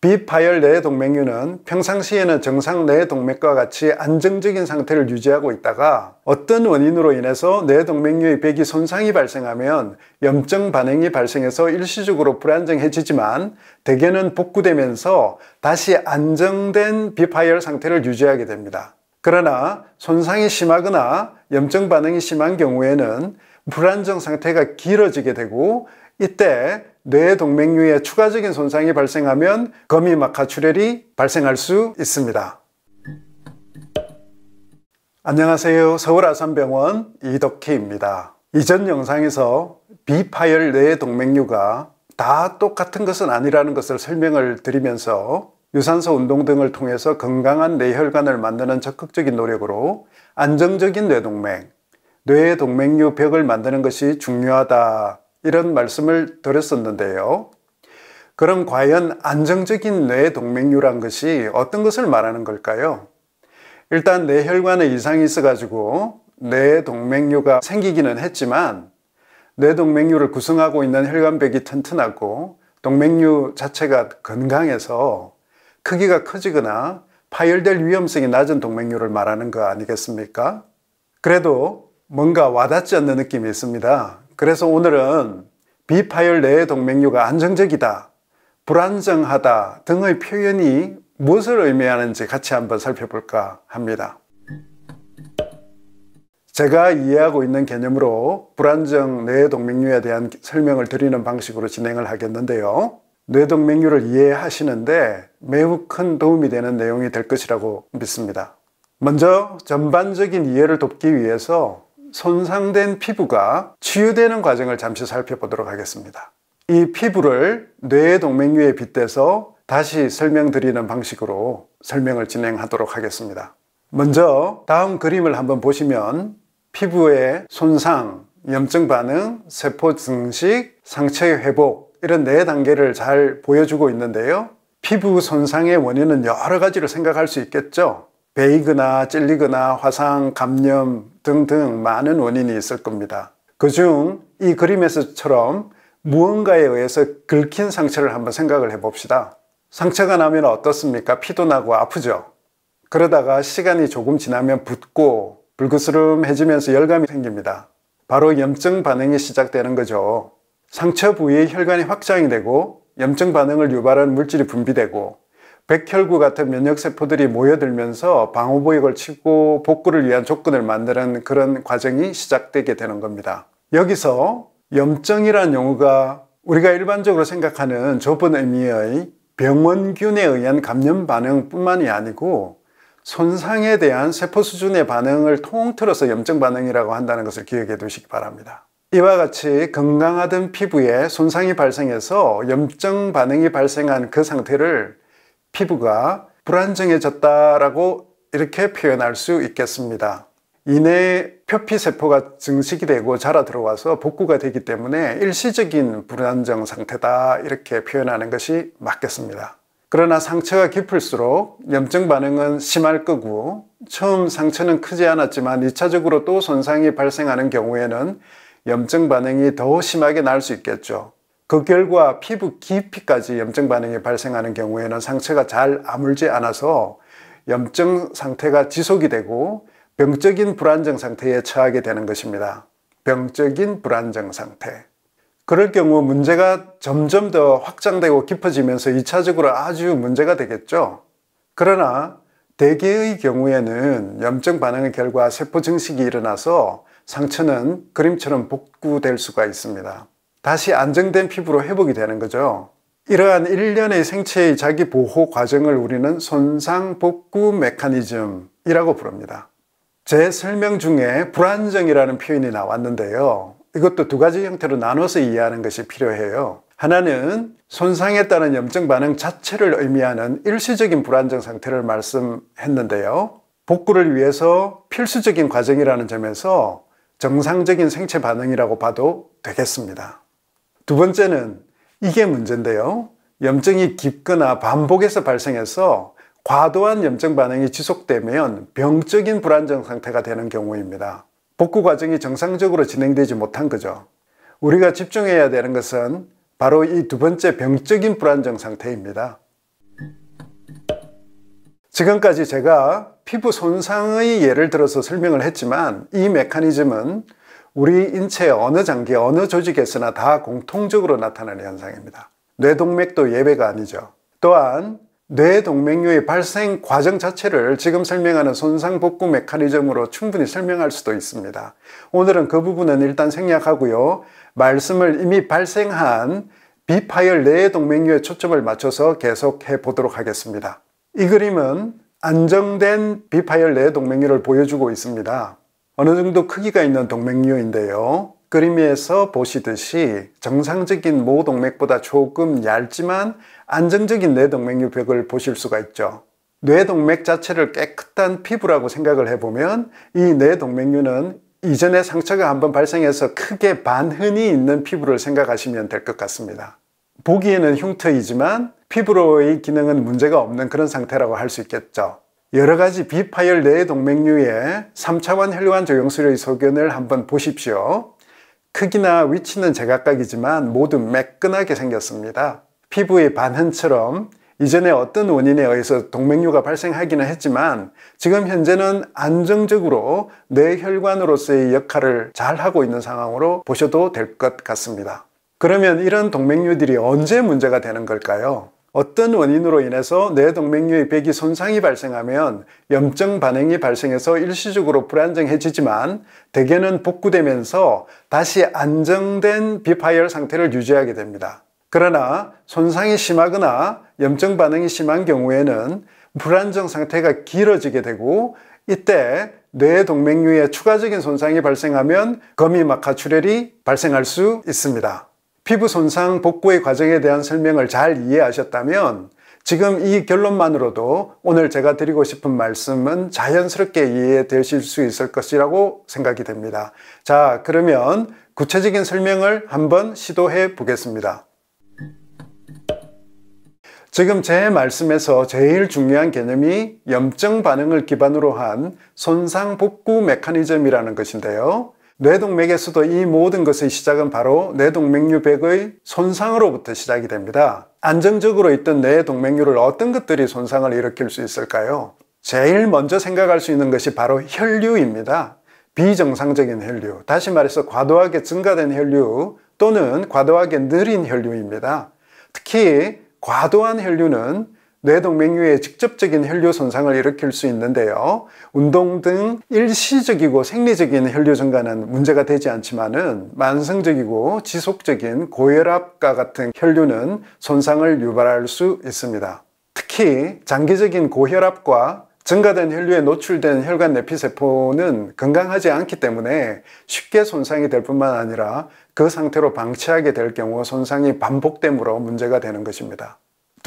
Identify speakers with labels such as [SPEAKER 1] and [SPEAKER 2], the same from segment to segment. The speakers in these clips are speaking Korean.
[SPEAKER 1] 비파열 뇌 동맥류는 평상시에는 정상 뇌 동맥과 같이 안정적인 상태를 유지하고 있다가 어떤 원인으로 인해서 뇌 동맥류의 백이 손상이 발생하면 염증 반응이 발생해서 일시적으로 불안정해지지만 대개는 복구되면서 다시 안정된 비파열 상태를 유지하게 됩니다. 그러나 손상이 심하거나 염증 반응이 심한 경우에는 불안정 상태가 길어지게 되고 이때 뇌 동맥류에 추가적인 손상이 발생하면 거미막하출혈이 발생할 수 있습니다. 안녕하세요. 서울 아산병원 이덕희입니다. 이전 영상에서 비파열 뇌 동맥류가 다 똑같은 것은 아니라는 것을 설명을 드리면서 유산소 운동 등을 통해서 건강한 뇌혈관을 만드는 적극적인 노력으로 안정적인 뇌동맥, 뇌동맥류 벽을 만드는 것이 중요하다 이런 말씀을 드렸었는데요. 그럼 과연 안정적인 뇌 동맥류란 것이 어떤 것을 말하는 걸까요? 일단 뇌혈관에 이상이 있어가지고 뇌 동맥류가 생기기는 했지만 뇌 동맥류를 구성하고 있는 혈관벽이 튼튼하고 동맥류 자체가 건강해서 크기가 커지거나 파열될 위험성이 낮은 동맥류를 말하는 거 아니겠습니까? 그래도 뭔가 와닿지 않는 느낌이 있습니다. 그래서 오늘은 비파열 내 동맥류가 안정적이다, 불안정하다 등의 표현이 무엇을 의미하는지 같이 한번 살펴볼까 합니다. 제가 이해하고 있는 개념으로 불안정 뇌동맥류에 대한 설명을 드리는 방식으로 진행을 하겠는데요. 뇌동맥류를 이해하시는데 매우 큰 도움이 되는 내용이 될 것이라고 믿습니다. 먼저 전반적인 이해를 돕기 위해서 손상된 피부가 치유되는 과정을 잠시 살펴보도록 하겠습니다. 이 피부를 뇌 동맥류에 빗대서 다시 설명드리는 방식으로 설명을 진행하도록 하겠습니다. 먼저 다음 그림을 한번 보시면 피부의 손상, 염증 반응, 세포 증식, 상체 회복 이런 네 단계를 잘 보여주고 있는데요. 피부 손상의 원인은 여러 가지로 생각할 수 있겠죠. 베이거나 찔리거나 화상, 감염 등등 많은 원인이 있을 겁니다. 그 중 이 그림에서처럼 무언가에 의해서 긁힌 상처를 한번 생각을 해봅시다. 상처가 나면 어떻습니까? 피도 나고 아프죠? 그러다가 시간이 조금 지나면 붓고 불그스름해지면서 열감이 생깁니다. 바로 염증 반응이 시작되는 거죠. 상처 부위의 혈관이 확장이 되고 염증 반응을 유발한 물질이 분비되고 백혈구 같은 면역세포들이 모여들면서 방호부역을 치고 복구를 위한 조건을 만드는 그런 과정이 시작되게 되는 겁니다. 여기서 염증이라는 용어가 우리가 일반적으로 생각하는 좁은 의미의 병원균에 의한 감염 반응뿐만이 아니고 손상에 대한 세포 수준의 반응을 통틀어서 염증 반응이라고 한다는 것을 기억해 두시기 바랍니다. 이와 같이 건강하던 피부에 손상이 발생해서 염증 반응이 발생한 그 상태를 피부가 불안정해졌다라고 이렇게 표현할 수 있겠습니다. 이내 표피세포가 증식이 되고 자라 들어와서 복구가 되기 때문에 일시적인 불안정 상태다 이렇게 표현하는 것이 맞겠습니다. 그러나 상처가 깊을수록 염증 반응은 심할 거고 처음 상처는 크지 않았지만 2차적으로 또 손상이 발생하는 경우에는 염증 반응이 더 심하게 날 수 있겠죠. 그 결과 피부 깊이까지 염증 반응이 발생하는 경우에는 상처가 잘 아물지 않아서 염증 상태가 지속이 되고 병적인 불안정 상태에 처하게 되는 것입니다. 병적인 불안정 상태. 그럴 경우 문제가 점점 더 확장되고 깊어지면서 2차적으로 아주 문제가 되겠죠. 그러나 대개의 경우에는 염증 반응의 결과 세포 증식이 일어나서 상처는 그림처럼 복구될 수가 있습니다. 다시 안정된 피부로 회복이 되는 거죠. 이러한 일련의 생체의 자기 보호 과정을 우리는 손상 복구 메커니즘이라고 부릅니다. 제 설명 중에 불안정이라는 표현이 나왔는데요. 이것도 두 가지 형태로 나눠서 이해하는 것이 필요해요. 하나는 손상에 따른 염증 반응 자체를 의미하는 일시적인 불안정 상태를 말씀했는데요. 복구를 위해서 필수적인 과정이라는 점에서 정상적인 생체 반응이라고 봐도 되겠습니다. 두 번째는 이게 문제인데요. 염증이 깊거나 반복해서 발생해서 과도한 염증 반응이 지속되면 병적인 불안정 상태가 되는 경우입니다. 복구 과정이 정상적으로 진행되지 못한 거죠. 우리가 집중해야 되는 것은 바로 이 두 번째 병적인 불안정 상태입니다. 지금까지 제가 피부 손상의 예를 들어서 설명을 했지만 이 메커니즘은 우리 인체의 어느 장기, 어느 조직에서나 다 공통적으로 나타나는 현상입니다. 뇌동맥도 예외가 아니죠. 또한 뇌동맥류의 발생 과정 자체를 지금 설명하는 손상복구 메커니즘으로 충분히 설명할 수도 있습니다. 오늘은 그 부분은 일단 생략하고요. 말씀을 이미 발생한 비파열 뇌동맥류에 초점을 맞춰서 계속해 보도록 하겠습니다. 이 그림은 안정된 비파열 뇌동맥류를 보여주고 있습니다. 어느 정도 크기가 있는 동맥류인데요. 그림에서 보시듯이 정상적인 모동맥보다 조금 얇지만 안정적인 뇌동맥류 벽을 보실 수가 있죠. 뇌동맥 자체를 깨끗한 피부라고 생각을 해보면 이 뇌동맥류는 이전에 상처가 한번 발생해서 크게 반흔이 있는 피부를 생각하시면 될 것 같습니다. 보기에는 흉터이지만 피부로의 기능은 문제가 없는 그런 상태라고 할 수 있겠죠. 여러 가지 비파열 내 동맥류의 3차원 혈관 조영술의 소견을 한번 보십시오. 크기나 위치는 제각각이지만 모두 매끈하게 생겼습니다. 피부의 반흔처럼 이전에 어떤 원인에 의해서 동맥류가 발생하기는 했지만 지금 현재는 안정적으로 뇌혈관으로서의 역할을 잘 하고 있는 상황으로 보셔도 될 것 같습니다. 그러면 이런 동맥류들이 언제 문제가 되는 걸까요? 어떤 원인으로 인해서 뇌동맥류의 백이 손상이 발생하면 염증 반응이 발생해서 일시적으로 불안정해지지만 대개는 복구되면서 다시 안정된 비파열 상태를 유지하게 됩니다. 그러나 손상이 심하거나 염증 반응이 심한 경우에는 불안정 상태가 길어지게 되고 이때 뇌동맥류에 추가적인 손상이 발생하면 거미막하 출혈이 발생할 수 있습니다. 피부 손상 복구의 과정에 대한 설명을 잘 이해하셨다면 지금 이 결론만으로도 오늘 제가 드리고 싶은 말씀은 자연스럽게 이해되실 수 있을 것이라고 생각이 됩니다. 자, 그러면 구체적인 설명을 한번 시도해 보겠습니다. 지금 제 말씀에서 제일 중요한 개념이 염증 반응을 기반으로 한 손상 복구 메커니즘이라는 것인데요. 뇌동맥에서도 이 모든 것의 시작은 바로 뇌동맥류백의 손상으로부터 시작이 됩니다. 안정적으로 있던 뇌동맥류를 어떤 것들이 손상을 일으킬 수 있을까요? 제일 먼저 생각할 수 있는 것이 바로 혈류입니다. 비정상적인 혈류, 다시 말해서 과도하게 증가된 혈류 또는 과도하게 느린 혈류입니다. 특히 과도한 혈류는 뇌동맥류에 직접적인 혈류 손상을 일으킬 수 있는데요. 운동 등 일시적이고 생리적인 혈류 증가는 문제가 되지 않지만은 만성적이고 지속적인 고혈압과 같은 혈류는 손상을 유발할 수 있습니다. 특히 장기적인 고혈압과 증가된 혈류에 노출된 혈관 내피세포는 건강하지 않기 때문에 쉽게 손상이 될 뿐만 아니라 그 상태로 방치하게 될 경우 손상이 반복되므로 문제가 되는 것입니다.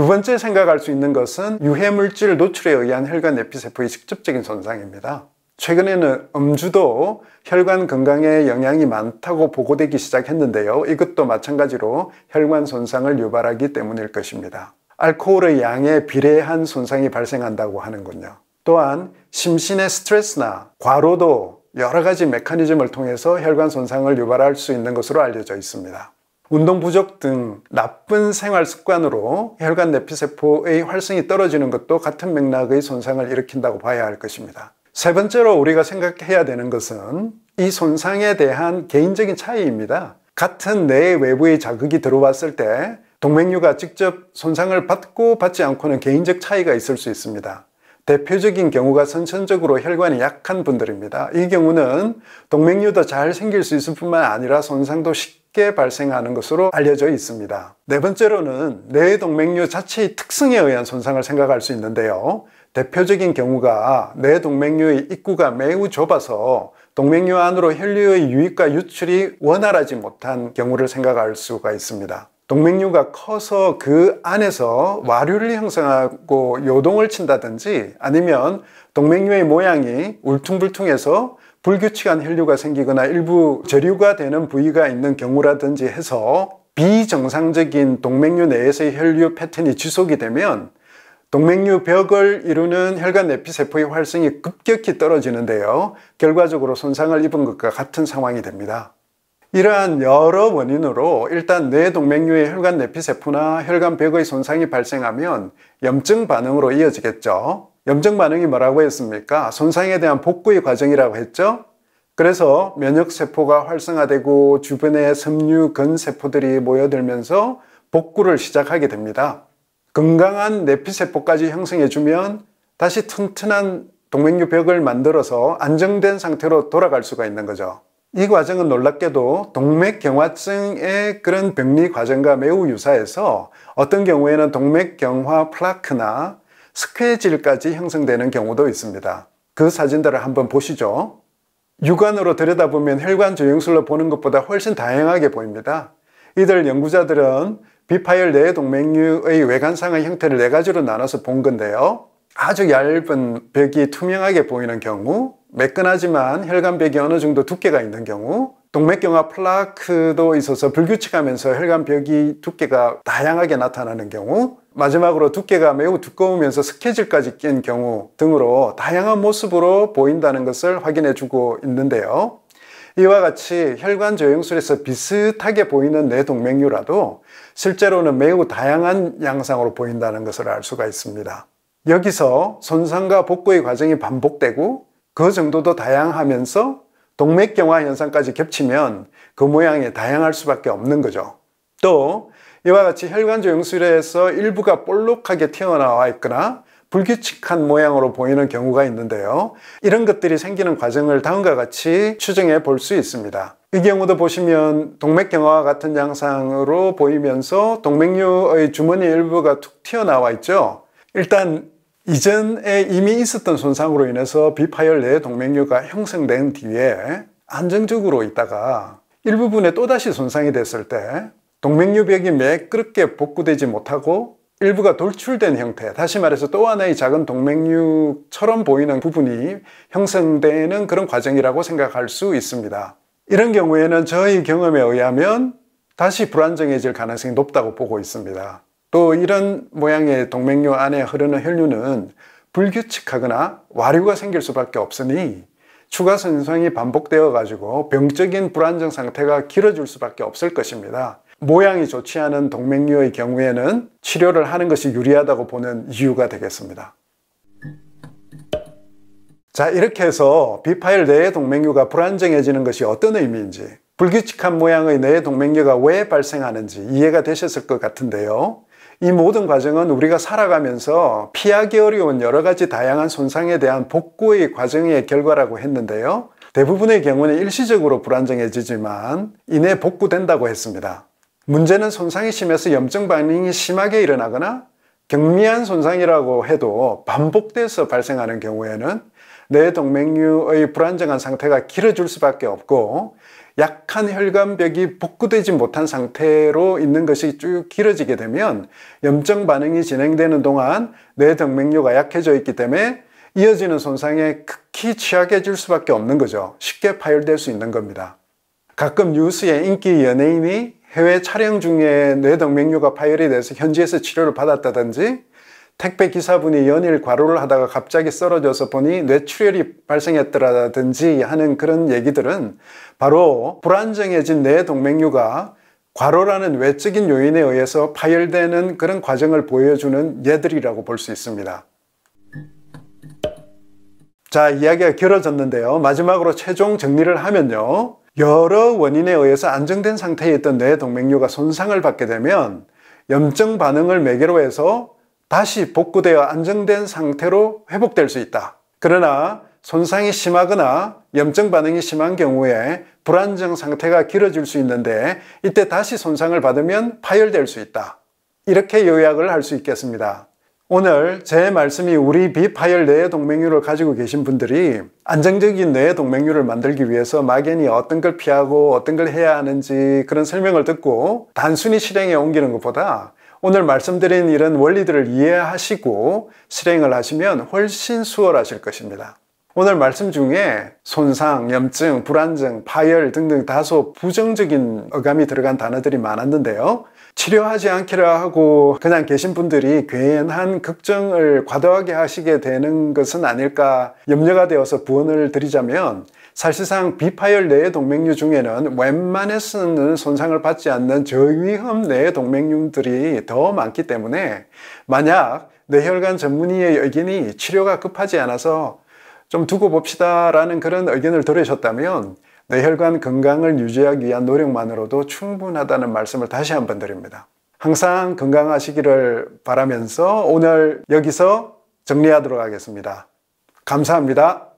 [SPEAKER 1] 두 번째 생각할 수 있는 것은 유해물질 노출에 의한 혈관 에피세포의 직접적인 손상입니다. 최근에는 음주도 혈관 건강에 영향이 많다고 보고되기 시작했는데요. 이것도 마찬가지로 혈관 손상을 유발하기 때문일 것입니다. 알코올의 양에 비례한 손상이 발생한다고 하는군요. 또한 심신의 스트레스나 과로도 여러 가지 메커니즘을 통해서 혈관 손상을 유발할 수 있는 것으로 알려져 있습니다. 운동 부족 등 나쁜 생활 습관으로 혈관 내피세포의 활성이 떨어지는 것도 같은 맥락의 손상을 일으킨다고 봐야 할 것입니다. 세 번째로 우리가 생각해야 되는 것은 이 손상에 대한 개인적인 차이입니다. 같은 뇌 외부의 자극이 들어왔을 때 동맥류가 직접 손상을 받고 받지 않고는 개인적 차이가 있을 수 있습니다. 대표적인 경우가 선천적으로 혈관이 약한 분들입니다. 이 경우는 동맥류도 잘 생길 수 있을 뿐만 아니라 손상도 쉽게 발생하는 것으로 알려져 있습니다. 네 번째로는 뇌동맥류 자체의 특성에 의한 손상을 생각할 수 있는데요. 대표적인 경우가 뇌동맥류의 입구가 매우 좁아서 동맥류 안으로 혈류의 유입과 유출이 원활하지 못한 경우를 생각할 수가 있습니다. 동맥류가 커서 그 안에서 와류를 형성하고 요동을 친다든지 아니면 동맥류의 모양이 울퉁불퉁해서 불규칙한 혈류가 생기거나 일부 저류가 되는 부위가 있는 경우라든지 해서 비정상적인 동맥류 내에서의 혈류 패턴이 지속이 되면 동맥류 벽을 이루는 혈관 내피세포의 활성이 급격히 떨어지는데요. 결과적으로 손상을 입은 것과 같은 상황이 됩니다. 이러한 여러 원인으로 일단 뇌 동맥류의 혈관 내피 세포나 혈관벽의 손상이 발생하면 염증 반응으로 이어지겠죠. 염증 반응이 뭐라고 했습니까? 손상에 대한 복구의 과정이라고 했죠. 그래서 면역 세포가 활성화되고 주변에 섬유근 세포들이 모여들면서 복구를 시작하게 됩니다. 건강한 내피 세포까지 형성해 주면 다시 튼튼한 동맥류 벽을 만들어서 안정된 상태로 돌아갈 수가 있는 거죠. 이 과정은 놀랍게도 동맥경화증의 그런 병리 과정과 매우 유사해서 어떤 경우에는 동맥경화 플라크나 스퀘질까지 형성되는 경우도 있습니다. 그 사진들을 한번 보시죠. 육안으로 들여다보면 혈관 조영술로 보는 것보다 훨씬 다양하게 보입니다. 이들 연구자들은 비파열 내 동맥류의 외관상의 형태를 네 가지로 나눠서 본 건데요. 아주 얇은 벽이 투명하게 보이는 경우, 매끈하지만 혈관벽이 어느 정도 두께가 있는 경우 동맥경화 플라크도 있어서 불규칙하면서 혈관벽이 두께가 다양하게 나타나는 경우 마지막으로 두께가 매우 두꺼우면서 스케줄까지 낀 경우 등으로 다양한 모습으로 보인다는 것을 확인해 주고 있는데요. 이와 같이 혈관 조영술에서 비슷하게 보이는 뇌동맥류라도 실제로는 매우 다양한 양상으로 보인다는 것을 알 수가 있습니다. 여기서 손상과 복구의 과정이 반복되고 그 정도도 다양하면서 동맥경화 현상까지 겹치면 그 모양이 다양할 수밖에 없는 거죠. 또 이와 같이 혈관조영술에서 일부가 볼록하게 튀어나와 있거나 불규칙한 모양으로 보이는 경우가 있는데요. 이런 것들이 생기는 과정을 다음과 같이 추정해 볼 수 있습니다. 이 경우도 보시면 동맥경화와 같은 양상으로 보이면서 동맥류의 주머니 일부가 툭 튀어나와 있죠. 일단 이전에 이미 있었던 손상으로 인해서 비파열 내 동맥류가 형성된 뒤에 안정적으로 있다가 일부분에 또다시 손상이 됐을 때 동맥류벽이 매끄럽게 복구되지 못하고 일부가 돌출된 형태, 다시 말해서 또 하나의 작은 동맥류처럼 보이는 부분이 형성되는 그런 과정이라고 생각할 수 있습니다. 이런 경우에는 저희 경험에 의하면 다시 불안정해질 가능성이 높다고 보고 있습니다. 또 이런 모양의 동맥류 안에 흐르는 혈류는 불규칙하거나 와류가 생길 수밖에 없으니 추가 손상이 반복되어 가지고 병적인 불안정 상태가 길어질 수밖에 없을 것입니다. 모양이 좋지 않은 동맥류의 경우에는 치료를 하는 것이 유리하다고 보는 이유가 되겠습니다. 자 이렇게 해서 비파일 뇌의 동맥류가 불안정해지는 것이 어떤 의미인지 불규칙한 모양의 뇌의 동맥류가 왜 발생하는지 이해가 되셨을 것 같은데요. 이 모든 과정은 우리가 살아가면서 피하기 어려운 여러 가지 다양한 손상에 대한 복구의 과정의 결과라고 했는데요. 대부분의 경우는 일시적으로 불안정해지지만 이내 복구된다고 했습니다. 문제는 손상이 심해서 염증 반응이 심하게 일어나거나 경미한 손상이라고 해도 반복돼서 발생하는 경우에는 뇌 동맥류의 불안정한 상태가 길어질 수밖에 없고 약한 혈관벽이 복구되지 못한 상태로 있는 것이 쭉 길어지게 되면 염증 반응이 진행되는 동안 뇌동맥류가 약해져 있기 때문에 이어지는 손상에 극히 취약해질 수밖에 없는 거죠. 쉽게 파열될 수 있는 겁니다. 가끔 뉴스에 인기 연예인이 해외 촬영 중에 뇌동맥류가 파열이 돼서 현지에서 치료를 받았다든지 택배 기사분이 연일 과로를 하다가 갑자기 쓰러져서 보니 뇌출혈이 발생했더라든지 하는 그런 얘기들은 바로 불안정해진 뇌 동맥류가 과로라는 외적인 요인에 의해서 파열되는 그런 과정을 보여주는 예들이라고 볼 수 있습니다. 자, 이야기가 길어졌는데요. 마지막으로 최종 정리를 하면요. 여러 원인에 의해서 안정된 상태에 있던 뇌 동맥류가 손상을 받게 되면 염증 반응을 매개로 해서 다시 복구되어 안정된 상태로 회복될 수 있다. 그러나 손상이 심하거나 염증 반응이 심한 경우에 불안정 상태가 길어질 수 있는데 이때 다시 손상을 받으면 파열될 수 있다. 이렇게 요약을 할 수 있겠습니다. 오늘 제 말씀이 우리 비파열 뇌 동맥류를 가지고 계신 분들이 안정적인 뇌 동맥류를 만들기 위해서 막연히 어떤 걸 피하고 어떤 걸 해야 하는지 그런 설명을 듣고 단순히 실행에 옮기는 것보다 오늘 말씀드린 이런 원리들을 이해하시고 실행을 하시면 훨씬 수월하실 것입니다. 오늘 말씀 중에 손상, 염증, 불안증, 파열 등등 다소 부정적인 어감이 들어간 단어들이 많았는데요. 치료하지 않기라 하고 그냥 계신 분들이 괜한 걱정을 과도하게 하시게 되는 것은 아닐까 염려가 되어서 부언을 드리자면 사실상 비파열 내의 동맥류 중에는 웬만해서는 손상을 받지 않는 저위험 내의 동맥류들이 더 많기 때문에 만약 뇌혈관 전문의의 의견이 치료가 급하지 않아서 좀 두고 봅시다 라는 그런 의견을 들으셨다면 뇌혈관 건강을 유지하기 위한 노력만으로도 충분하다는 말씀을 다시 한번 드립니다. 항상 건강하시기를 바라면서 오늘 여기서 정리하도록 하겠습니다. 감사합니다.